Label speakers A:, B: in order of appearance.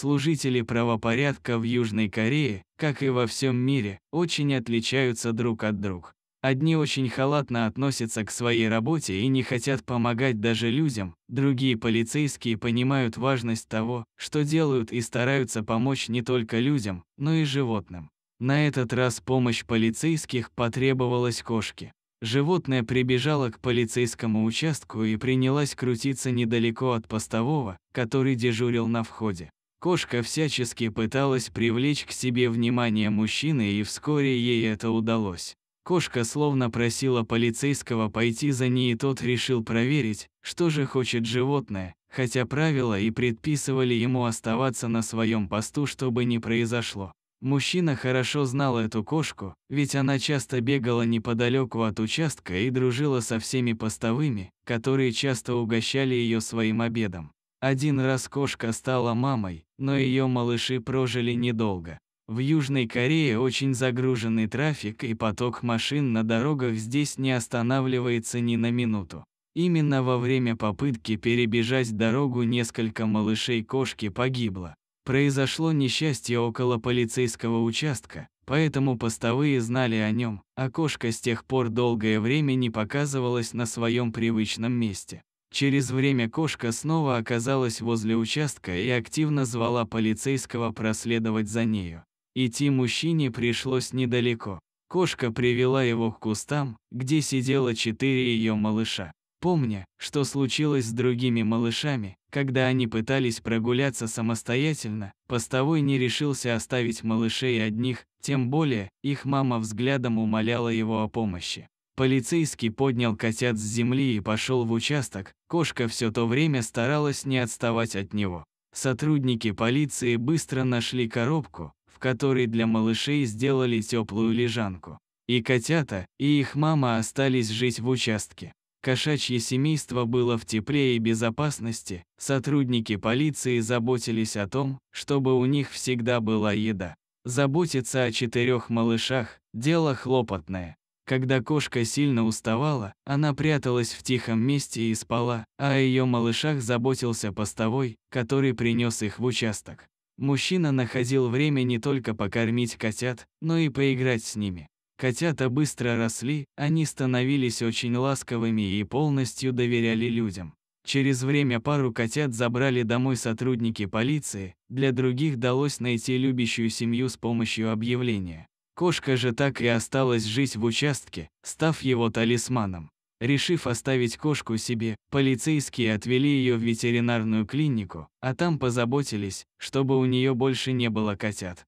A: служители правопорядка в Южной Корее, как и во всем мире, очень отличаются друг от друга. Одни очень халатно относятся к своей работе и не хотят помогать даже людям, другие полицейские понимают важность того, что делают и стараются помочь не только людям, но и животным. На этот раз помощь полицейских потребовалась кошке. Животное прибежало к полицейскому участку и принялась крутиться недалеко от постового, который дежурил на входе. Кошка всячески пыталась привлечь к себе внимание мужчины и вскоре ей это удалось. Кошка словно просила полицейского пойти за ней и тот решил проверить, что же хочет животное, хотя правила и предписывали ему оставаться на своем посту, чтобы не произошло. Мужчина хорошо знал эту кошку, ведь она часто бегала неподалеку от участка и дружила со всеми постовыми, которые часто угощали ее своим обедом. Один раз кошка стала мамой, но ее малыши прожили недолго. В Южной Корее очень загруженный трафик и поток машин на дорогах здесь не останавливается ни на минуту. Именно во время попытки перебежать дорогу несколько малышей кошки погибло. Произошло несчастье около полицейского участка, поэтому постовые знали о нем, а кошка с тех пор долгое время не показывалась на своем привычном месте. Через время кошка снова оказалась возле участка и активно звала полицейского проследовать за нею. Идти мужчине пришлось недалеко. Кошка привела его к кустам, где сидело четыре ее малыша. Помня, что случилось с другими малышами, когда они пытались прогуляться самостоятельно, постовой не решился оставить малышей одних, тем более их мама взглядом умоляла его о помощи. Полицейский поднял котят с земли и пошел в участок, кошка все то время старалась не отставать от него. Сотрудники полиции быстро нашли коробку, в которой для малышей сделали теплую лежанку. И котята, и их мама остались жить в участке. Кошачье семейство было в тепле и безопасности, сотрудники полиции заботились о том, чтобы у них всегда была еда. Заботиться о четырех малышах – дело хлопотное. Когда кошка сильно уставала, она пряталась в тихом месте и спала, а о ее малышах заботился постовой, который принес их в участок. Мужчина находил время не только покормить котят, но и поиграть с ними. Котята быстро росли, они становились очень ласковыми и полностью доверяли людям. Через время пару котят забрали домой сотрудники полиции, для других далось найти любящую семью с помощью объявления. Кошка же так и осталась жить в участке, став его талисманом. Решив оставить кошку себе, полицейские отвели ее в ветеринарную клинику, а там позаботились, чтобы у нее больше не было котят.